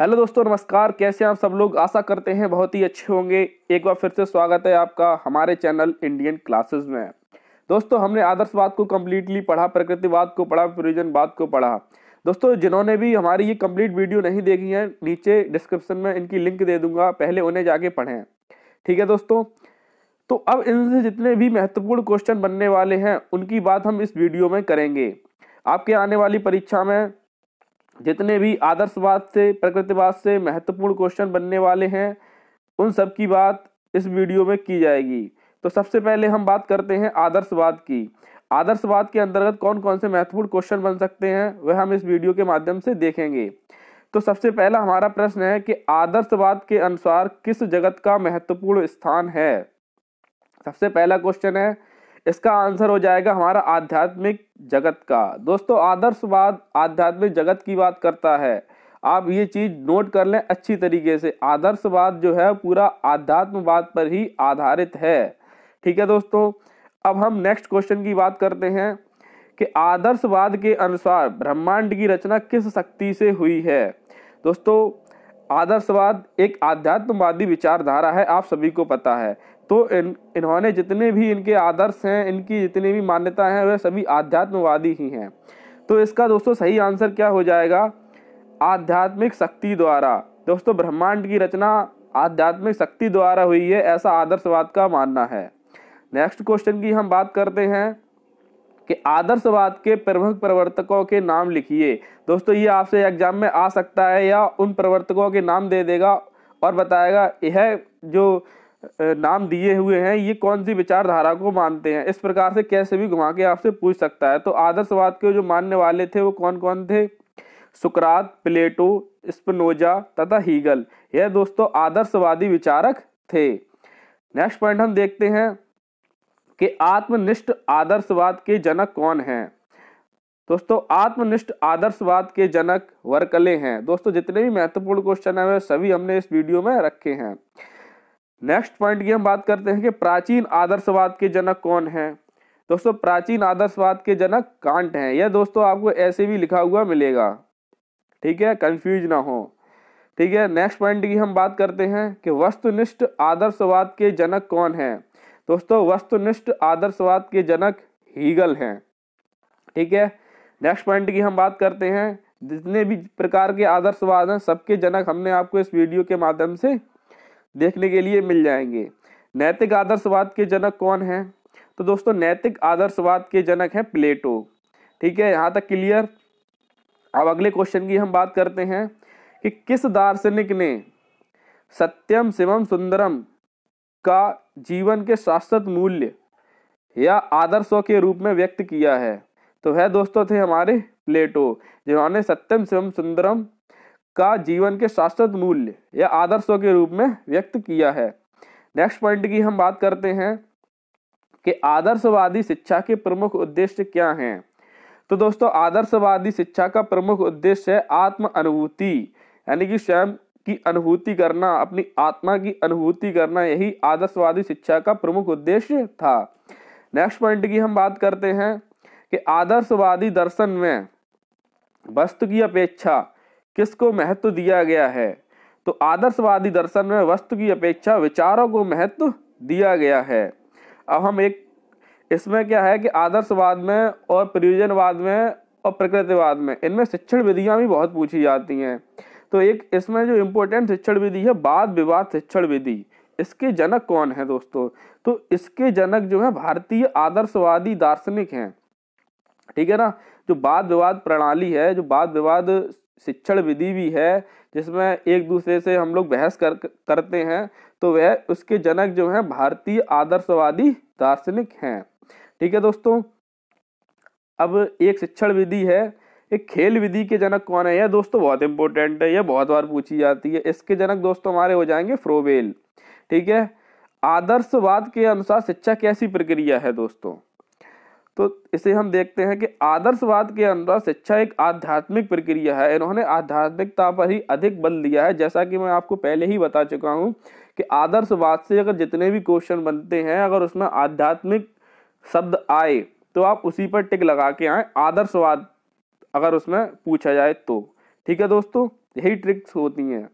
hello दोस्तों नमस्कार कैसे आप सब लोग आशा करते हैं बहुत ही अच्छे होंगे एक बार फिर से स्वागत है आपका हमारे चैनल इंडियन क्लासेस में दोस्तों हमने आदर्शवाद को कम्प्लीटली पढ़ा प्रकृतिवाद को पढ़ा प्रयोजनवाद को पढ़ा दोस्तों जिन्होंने भी हमारी ये कम्प्लीट वीडियो नहीं देखी है नीचे डिस्क्रिप्शन में इनकी लिंक दे दूंगा पहले उन्हें जाके पढ़ें ठीक है दोस्तों तो अब इनसे जितने भी महत्वपूर्ण क्वेश्चन बनने वाले हैं उनकी बात हम इस वीडियो में करेंगे आपके आने वाली परीक्षा में जितने भी आदर्शवाद से प्रकृतिवाद से महत्वपूर्ण क्वेश्चन बनने वाले हैं उन सब की बात इस वीडियो में की जाएगी तो सबसे पहले हम बात करते हैं आदर्शवाद की आदर्शवाद के अंतर्गत कौन कौन से महत्वपूर्ण क्वेश्चन बन सकते हैं वह हम इस वीडियो के माध्यम से देखेंगे तो सबसे पहला हमारा प्रश्न है कि आदर्शवाद के अनुसार किस जगत का महत्वपूर्ण स्थान है सबसे पहला क्वेश्चन है इसका आंसर हो जाएगा हमारा आध्यात्मिक जगत का दोस्तों आदर्शवाद आध्यात्मिक जगत की बात करता है आप ये चीज नोट कर लें अच्छी तरीके से आदर्शवाद जो है पूरा आध्यात्मवाद पर ही आधारित है ठीक है दोस्तों अब हम नेक्स्ट क्वेश्चन की बात करते हैं कि आदर्शवाद के अनुसार ब्रह्मांड की रचना किस शक्ति से हुई है दोस्तों आदर्शवाद एक आध्यात्मवादी विचारधारा है आप सभी को पता है तो इन इन्होंने जितने भी इनके आदर्श हैं इनकी जितनी भी मान्यता हैं वह सभी आध्यात्मवादी ही हैं तो इसका दोस्तों सही आंसर क्या हो जाएगा आध्यात्मिक शक्ति द्वारा दोस्तों ब्रह्मांड की रचना आध्यात्मिक शक्ति द्वारा हुई है ऐसा आदर्शवाद का मानना है नेक्स्ट क्वेश्चन की हम बात करते हैं कि आदर्शवाद के प्रमुख प्रवर्तकों के नाम लिखिए दोस्तों ये आपसे एग्जाम में आ सकता है या उन प्रवर्तकों के नाम दे देगा और बताएगा यह जो नाम दिए हुए हैं ये कौन सी विचारधारा को मानते हैं इस प्रकार से कैसे भी घुमा के आपसे पूछ सकता है तो आदर्शवाद के जो मानने वाले थे वो कौन कौन थे सुकरात प्लेटो स्पनोजा तथा हीगल यह दोस्तों आदर्शवादी विचारक थे नेक्स्ट पॉइंट हम देखते हैं कि आत्मनिष्ठ आदर्शवाद के जनक कौन हैं दोस्तों आत्मनिष्ठ आदर्शवाद के जनक वर्कले हैं दोस्तों जितने भी महत्वपूर्ण क्वेश्चन है सभी हमने इस वीडियो में रखे हैं नेक्स्ट पॉइंट की हम बात करते हैं कि प्राचीन आदर्शवाद के जनक कौन हैं दोस्तों प्राचीन आदर्शवाद के जनक कांट हैं यह दोस्तों आपको ऐसे भी लिखा हुआ मिलेगा ठीक है कंफ्यूज ना हो ठीक है नेक्स्ट पॉइंट की हम बात करते हैं कि वस्तुनिष्ठ आदर्शवाद के जनक कौन हैं दोस्तों वस्तुनिष्ठ आदर्शवाद के जनक हीगल हैं ठीक है नेक्स्ट पॉइंट की हम बात करते हैं जितने भी प्रकार के आदर्शवाद हैं सबके जनक हमने आपको इस वीडियो के माध्यम से देखने के लिए मिल जाएंगे नैतिक आदर्शवाद के जनक कौन हैं तो दोस्तों नैतिक आदर्शवाद के जनक हैं प्लेटो ठीक है यहाँ तक क्लियर अब अगले क्वेश्चन की हम बात करते हैं कि किस दार्शनिक ने सत्यम शिवम सुंदरम का जीवन के शाश्वत मूल्य या आदर्शों के रूप में व्यक्त किया है तो वह दोस्तों थे हमारे प्लेटो जिन्होंने सत्यम शिवम सुंदरम का जीवन के शाश्वत मूल्य या आदर्शों के रूप में व्यक्त किया है नेक्स्ट पॉइंट की हम बात करते हैं कि आदर्शवादी शिक्षा के प्रमुख उद्देश्य क्या हैं तो दोस्तों आदर्शवादी शिक्षा का प्रमुख उद्देश्य है आत्म अनुभूति यानी कि स्वयं की अनुभूति करना अपनी आत्मा की अनुभूति करना यही आदर्शवादी शिक्षा का प्रमुख उद्देश्य था नेक्स्ट पॉइंट की हम बात करते हैं कि आदर्शवादी दर्शन में वस्तु की अपेक्षा किसको महत्व दिया गया है तो आदर्शवादी दर्शन में वस्तु की अपेक्षा विचारों को महत्व दिया गया है अब हम एक इसमें क्या है कि आदर्शवाद में और प्रयोजनवाद में और प्रकृतिवाद में इनमें शिक्षण विधियां भी बहुत पूछी जाती हैं तो एक इसमें जो इम्पोर्टेंट शिक्षण विधि है वाद विवाद शिक्षण विधि इसके जनक कौन है दोस्तों तो इसके जनक जो है भारतीय आदर्शवादी दार्शनिक हैं ठीक है ना जो वाद विवाद प्रणाली है जो वाद विवाद शिक्षण विधि भी है जिसमें एक दूसरे से हम लोग बहस कर करते हैं तो वह उसके जनक जो है भारतीय आदर्शवादी दार्शनिक हैं ठीक है दोस्तों अब एक शिक्षण विधि है एक खेल विधि के जनक कौन है यह दोस्तों बहुत इंपॉर्टेंट है यह बहुत बार पूछी जाती है इसके जनक दोस्तों हमारे हो जाएंगे फ्रोवेल ठीक है आदर्शवाद के अनुसार शिक्षा कैसी प्रक्रिया है दोस्तों तो इसे हम देखते हैं कि आदर्शवाद के अनुसार शिक्षा एक आध्यात्मिक प्रक्रिया है इन्होंने आध्यात्मिकता पर ही अधिक बल दिया है जैसा कि मैं आपको पहले ही बता चुका हूँ कि आदर्शवाद से अगर जितने भी क्वेश्चन बनते हैं अगर उसमें आध्यात्मिक शब्द आए तो आप उसी पर टिक लगा के आए आदर्शवाद अगर उसमें पूछा जाए तो ठीक है दोस्तों यही ट्रिक्स होती हैं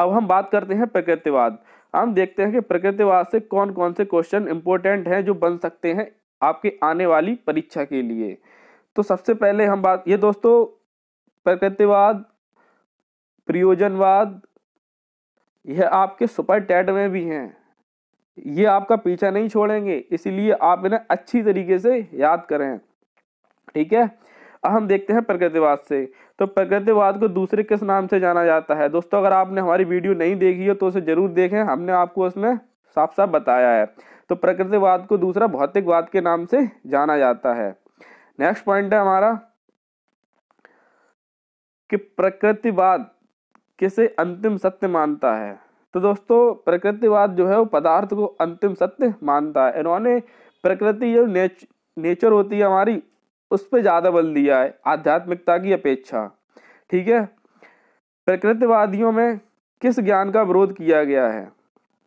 अब हम बात करते हैं प्रकृतिवाद हम देखते हैं कि प्रकृतिवाद से कौन कौन से क्वेश्चन इंपॉर्टेंट हैं जो बन सकते हैं आपके आने वाली परीक्षा के लिए तो सबसे पहले हम बात ये दोस्तों प्रकृतिवाद प्रयोजनवाद यह आपके सुपर टेट में भी हैं ये आपका पीछा नहीं छोड़ेंगे इसीलिए आप इन्हें अच्छी तरीके से याद करें ठीक है अब हम देखते हैं प्रकृतिवाद से तो प्रकृतिवाद को दूसरे किस नाम से जाना जाता है दोस्तों अगर आपने हमारी वीडियो नहीं देखी हो तो उसे जरूर देखें हमने आपको उसमें साफ साफ बताया है तो प्रकृतिवाद को दूसरा भौतिकवाद के नाम से जाना जाता है नेक्स्ट पॉइंट है हमारा कि प्रकृतिवाद किसे अंतिम सत्य मानता है तो दोस्तों प्रकृतिवाद जो है वो पदार्थ को अंतिम सत्य मानता है इन्होंने प्रकृति जो नेच, नेचर होती है हमारी उस पर ज़्यादा बल दिया है आध्यात्मिकता की अपेक्षा ठीक है प्रकृतिवादियों में किस ज्ञान का विरोध किया गया है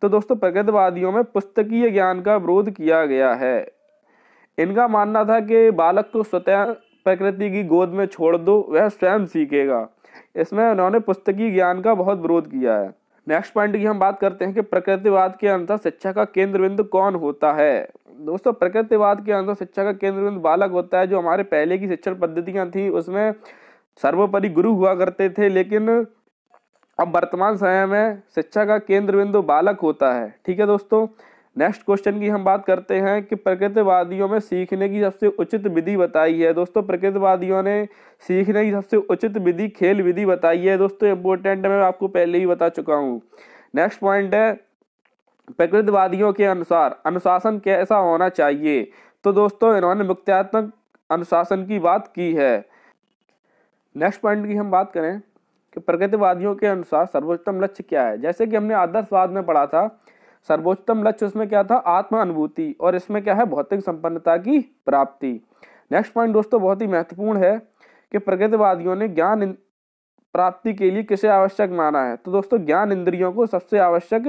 तो दोस्तों प्रकृतिवादियों में पुस्तकीय ज्ञान का विरोध किया गया है इनका मानना था कि बालक को स्वतः प्रकृति की गोद में छोड़ दो वह स्वयं सीखेगा इसमें उन्होंने पुस्तकीय ज्ञान का बहुत विरोध किया है नेक्स्ट पॉइंट की हम बात करते हैं कि प्रकृतिवाद के अनुसार शिक्षा का केंद्र बिंदु कौन होता है दोस्तों प्रकृतिवाद के अनुसार शिक्षा का केंद्र बिंदु बालक होता है जो हमारे पहले की शिक्षण पद्धतियाँ थी उसमें सर्वोपरि गुरु हुआ करते थे लेकिन अब वर्तमान समय में शिक्षा का केंद्र बिंदु बालक होता है ठीक है दोस्तों नेक्स्ट क्वेश्चन की हम बात करते हैं कि प्रकृतिवादियों में सीखने की सबसे उचित विधि बताई है दोस्तों प्रकृतिवादियों ने सीखने की सबसे उचित विधि खेल विधि बताई है दोस्तों इंपॉर्टेंट मैं आपको पहले ही बता चुका हूँ नेक्स्ट पॉइंट है प्रकृतिवादियों के अनुसार अनुशासन कैसा होना चाहिए तो दोस्तों इन्होंने मुक्तियात्मक अनुशासन की बात की है नेक्स्ट पॉइंट की हम बात करें कि प्रकृतिवादियों के अनुसार सर्वोच्चतम लक्ष्य क्या है जैसे कि हमने आदर्शवाद में पढ़ा था सर्वोच्चतम लक्ष्य उसमें क्या था आत्म अनुभूति और इसमें क्या है भौतिक संपन्नता की प्राप्ति नेक्स्ट पॉइंट दोस्तों बहुत ही महत्वपूर्ण है कि प्रकृतिवादियों ने ज्ञान प्राप्ति के लिए किसे आवश्यक माना है तो दोस्तों ज्ञान इंद्रियों को सबसे आवश्यक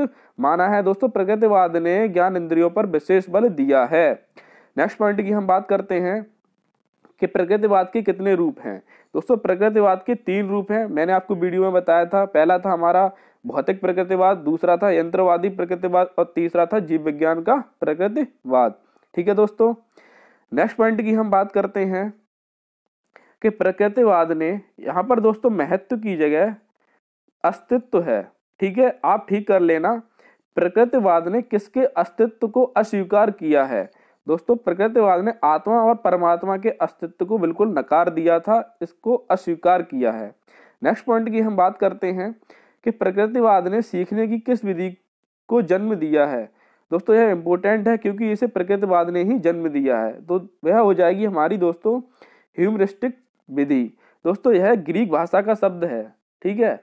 माना है दोस्तों प्रगतिवाद ने ज्ञान इंद्रियों पर विशेष बल दिया है नेक्स्ट पॉइंट की हम बात करते हैं कि प्रगतिवाद के कितने रूप हैं दोस्तों प्रगतिवाद के तीन रूप हैं मैंने आपको वीडियो में बताया था पहला था हमारा भौतिक प्रकृतिवाद दूसरा था यंत्रवादी प्रकृतिवाद और तीसरा था जीव विज्ञान का प्रकृतिवाद ठीक है दोस्तों नेक्स्ट पॉइंट की हम बात करते हैं कि प्रकृतिवाद ने यहाँ पर दोस्तों महत्व की जगह अस्तित्व है ठीक है आप ठीक कर लेना प्रकृतिवाद ने किसके अस्तित्व को अस्वीकार किया है दोस्तों प्रकृतिवाद ने आत्मा और परमात्मा के अस्तित्व को बिल्कुल नकार दिया था इसको अस्वीकार किया है नेक्स्ट पॉइंट की हम बात करते हैं कि प्रकृतिवाद ने सीखने की किस विधि को जन्म दिया है दोस्तों यह इम्पोर्टेंट है क्योंकि इसे प्रकृतिवाद ने ही जन्म दिया है तो वह हो जाएगी हमारी दोस्तों ह्यूमरिस्टिक विधि दोस्तों यह ग्रीक भाषा का शब्द है ठीक है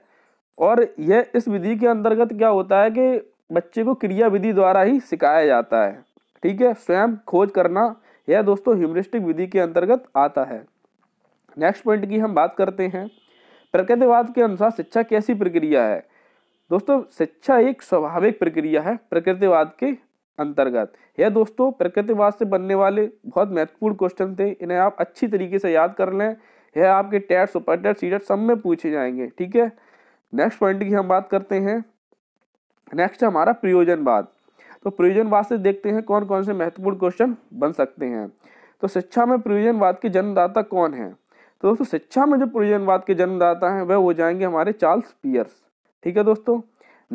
और यह इस विधि के अंतर्गत क्या होता है कि बच्चे को क्रिया विधि द्वारा ही सिखाया जाता है ठीक है स्वयं खोज करना यह दोस्तों ह्यूमरिस्टिक विधि के अंतर्गत आता है नेक्स्ट पॉइंट की हम बात करते हैं प्रकृतिवाद के अनुसार शिक्षा कैसी प्रक्रिया है दोस्तों शिक्षा एक स्वाभाविक प्रक्रिया है प्रकृतिवाद के अंतर्गत यह दोस्तों प्रकृतिवाद से बनने वाले बहुत महत्वपूर्ण क्वेश्चन थे इन्हें आप अच्छी तरीके से याद कर लें यह आपके टेट सुपर टेट सीटेट सब में पूछे जाएंगे ठीक है नेक्स्ट पॉइंट की हम बात करते हैं नेक्स्ट हमारा प्रयोजनवाद तो प्रयोजनवाद से देखते हैं कौन कौन से महत्वपूर्ण क्वेश्चन बन सकते हैं तो शिक्षा में प्रयोजनवाद के जन्मदाता कौन है तो दोस्तों शिक्षा में जो प्रयोजनवाद के जन्मदाता हैं वह हो जाएंगे हमारे चार्ल्स पियर्स ठीक है दोस्तों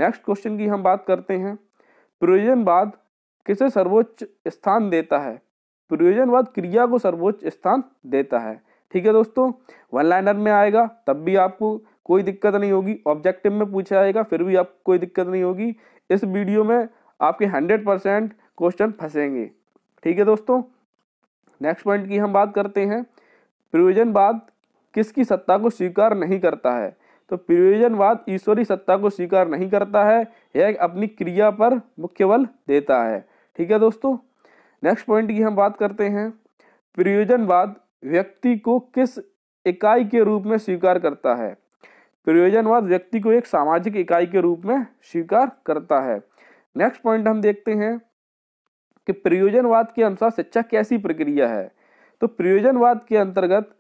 नेक्स्ट क्वेश्चन की हम बात करते हैं प्रयोजनवाद किसे सर्वोच्च स्थान देता है प्रयोजनवाद क्रिया को सर्वोच्च स्थान देता है ठीक है दोस्तों वन लाइनर में आएगा तब भी आपको कोई दिक्कत नहीं होगी ऑब्जेक्टिव में पूछा जाएगा फिर भी आपको कोई दिक्कत नहीं होगी इस वीडियो में आपके हंड्रेड परसेंट क्वेश्चन फंसेंगे ठीक है दोस्तों नेक्स्ट पॉइंट की हम बात करते हैं प्रयोजनवाद किसकी सत्ता को स्वीकार नहीं करता है तो प्रयोजनवाद ईश्वरी सत्ता को स्वीकार नहीं करता है यह अपनी क्रिया पर मुख्य बल देता है ठीक है दोस्तों नेक्स्ट पॉइंट की हम बात करते हैं प्रयोजनवाद व्यक्ति को किस इकाई के रूप में स्वीकार करता है प्रयोजनवाद व्यक्ति को एक सामाजिक इकाई के रूप में स्वीकार करता है नेक्स्ट पॉइंट हम देखते हैं कि प्रयोजनवाद के अनुसार शिक्षा कैसी प्रक्रिया है तो प्रयोजनवाद के अंतर्गत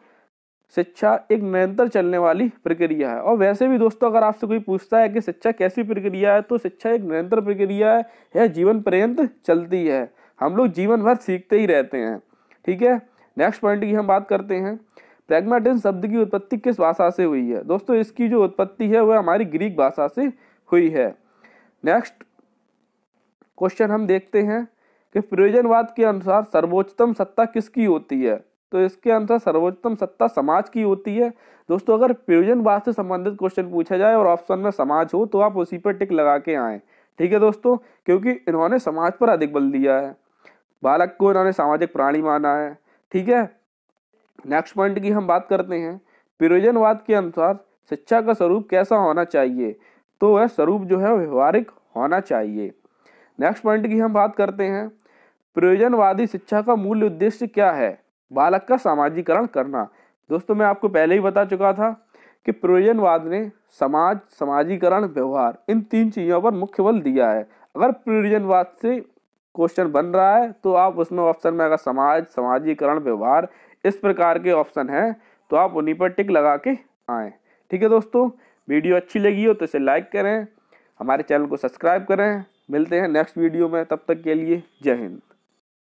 शिक्षा एक निरंतर चलने वाली प्रक्रिया है और वैसे भी दोस्तों अगर आपसे कोई पूछता है कि शिक्षा कैसी प्रक्रिया है तो शिक्षा एक निरंतर प्रक्रिया है या जीवन पर्यंत चलती है हम लोग जीवन भर सीखते ही रहते हैं ठीक है नेक्स्ट पॉइंट की हम बात करते हैं प्रेगमेटिन शब्द की उत्पत्ति किस भाषा से हुई है दोस्तों इसकी जो उत्पत्ति है वह हमारी ग्रीक भाषा से हुई है नेक्स्ट क्वेश्चन हम देखते हैं कि प्रयोजनवाद के अनुसार सर्वोच्चतम सत्ता किसकी होती है तो इसके अनुसार सर्वोच्चतम सत्ता समाज की होती है दोस्तों अगर प्रयोजनवाद से संबंधित क्वेश्चन पूछा जाए और ऑप्शन में समाज हो तो आप उसी पर टिक लगा के आए ठीक है दोस्तों क्योंकि इन्होंने समाज पर अधिक बल दिया है बालक को इन्होंने सामाजिक प्राणी माना है ठीक है नेक्स्ट पॉइंट की हम बात करते हैं प्रयोजनवाद के अनुसार शिक्षा का स्वरूप कैसा होना चाहिए तो वह स्वरूप जो है व्यवहारिक होना चाहिए नेक्स्ट पॉइंट की हम बात करते हैं प्रयोजनवादी शिक्षा का मूल उद्देश्य क्या है बालक का सामाजिकरण करना दोस्तों मैं आपको पहले ही बता चुका था कि प्रयोजनवाद ने समाज समाजीकरण व्यवहार इन तीन चीज़ों पर मुख्य बल दिया है अगर प्रयोजनवाद से क्वेश्चन बन रहा है तो आप उसमें ऑप्शन में अगर समाज समाजीकरण व्यवहार इस प्रकार के ऑप्शन हैं तो आप उन्हीं पर टिक लगा के आएँ ठीक है दोस्तों वीडियो अच्छी लगी हो तो इसे लाइक करें हमारे चैनल को सब्सक्राइब करें मिलते हैं नेक्स्ट वीडियो में तब तक के लिए जय हिंद